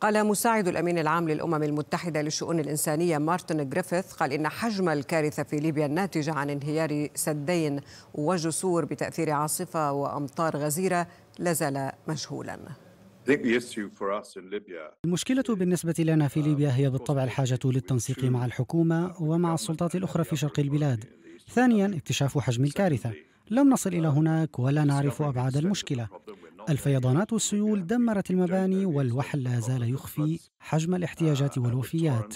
قال مساعد الأمين العام للأمم المتحدة للشؤون الإنسانية مارتن جريفيث قال إن حجم الكارثة في ليبيا الناتجة عن انهيار سدين وجسور بتأثير عاصفة وأمطار غزيرة لازال مجهولا المشكلة بالنسبة لنا في ليبيا هي بالطبع الحاجة للتنسيق مع الحكومة ومع السلطات الأخرى في شرق البلاد. ثانيا اكتشاف حجم الكارثة. لم نصل إلى هناك ولا نعرف أبعاد المشكلة. الفيضانات والسيول دمرت المباني والوحل لا زال يخفي حجم الاحتياجات والوفيات